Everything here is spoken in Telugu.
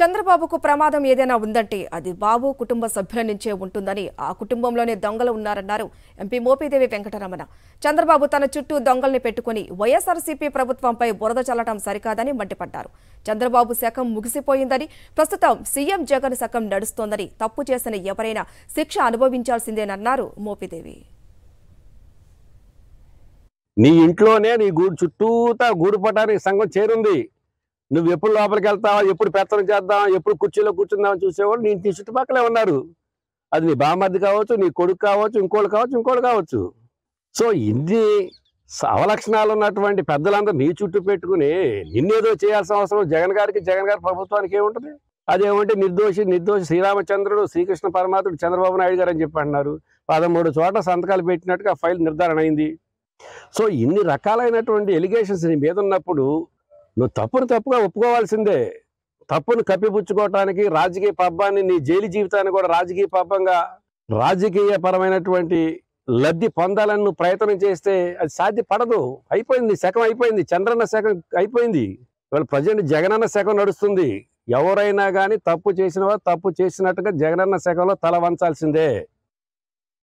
చంద్రబాబుకు ప్రమాదం ఏదైనా ఉందంటే అది బాబు కుటుంబ సభ్యుల నుంచే ఉంటుందని ఆ కుటుంబంలోనే దొంగలు ఉన్నారన్నారు ఎంపీ మోపిదేవి వెంకటరమణ చంద్రబాబు తన చుట్టూ దొంగల్ని పెట్టుకుని వైఎస్ఆర్సీపీ ప్రభుత్వంపై బురద చల్లటం సరికాదని మండిపడ్డారు చంద్రబాబు శకం ముగిసిపోయిందని ప్రస్తుతం సీఎం జగన్ శకం నడుస్తోందని తప్పు చేసిన ఎవరైనా శిక్ష అనుభవించాల్సిందేనన్నారు మోపిదేవి నీ ఇంట్లోనే నీ గూడు చుట్టూతా గూడు పటానికి సంఘం చేరుంది నువ్వు ఎప్పుడు లోపలికి వెళ్తావా ఎప్పుడు పెత్తనం చేద్దాం ఎప్పుడు కుర్చీలో కూర్చుందామని చూసేవాళ్ళు నేను నీ చుట్టుపక్కలే ఉన్నారు అది నీ బామర్ది కావచ్చు నీ కొడుకు కావచ్చు ఇంకోళ్ళు కావచ్చు ఇంకోళ్ళు కావచ్చు సో ఇన్ని అవలక్షణాలు ఉన్నటువంటి పెద్దలందరూ నీ చుట్టూ పెట్టుకుని నిన్నేదో చేయాల్సిన అవసరం జగన్ గారికి జగన్ గారి ప్రభుత్వానికి ఏముంటుంది అదేమంటే నిర్దోషి నిర్దోషి శ్రీరామచంద్రుడు శ్రీకృష్ణ పరమాత్ముడు చంద్రబాబు నాయుడు గారు అని చెప్పి అంటున్నారు పదమూడు చోట్ల సంతకాలు పెట్టినట్టుగా ఫైల్ నిర్ధారణ అయింది సో ఇన్ని రకాలైనటువంటి ఎలిగేషన్స్ నీ మీద ఉన్నప్పుడు నువ్వు తప్పును తప్పుగా ఒప్పుకోవాల్సిందే తప్పును కప్పిపుచ్చుకోవటానికి రాజకీయ పబ్బాన్ని నీ జైలు జీవితాన్ని కూడా రాజకీయ పబ్బంగా రాజకీయ పరమైనటువంటి లబ్ధి పొందాలని నువ్వు ప్రయత్నం చేస్తే అది సాధ్యపడదు అయిపోయింది శకం అయిపోయింది చంద్రన్న శకం అయిపోయింది ఇవాళ ప్రజెంట్ జగనన్న శకం నడుస్తుంది ఎవరైనా కానీ తప్పు చేసిన తప్పు చేసినట్టుగా జగనన్న శకంలో తల వంచాల్సిందే